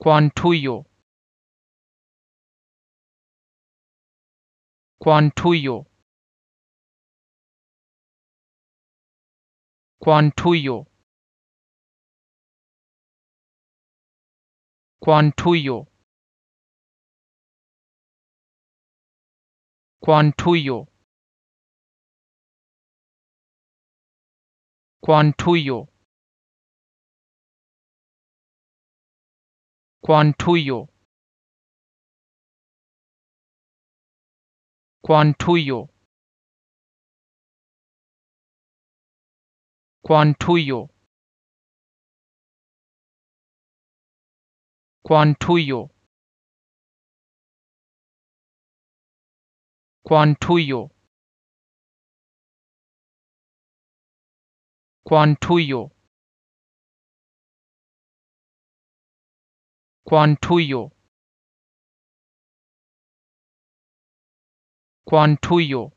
Quantuyo. Quantuyo. Quantuyo. Quantuyo. Quantuyo. Quantuyo. Kwantuyo. Kwantuyo. Kwantuyo. Kwantuyo. Kwantuyo. Kwantuyo. Cuantuyo. Cuantuyo.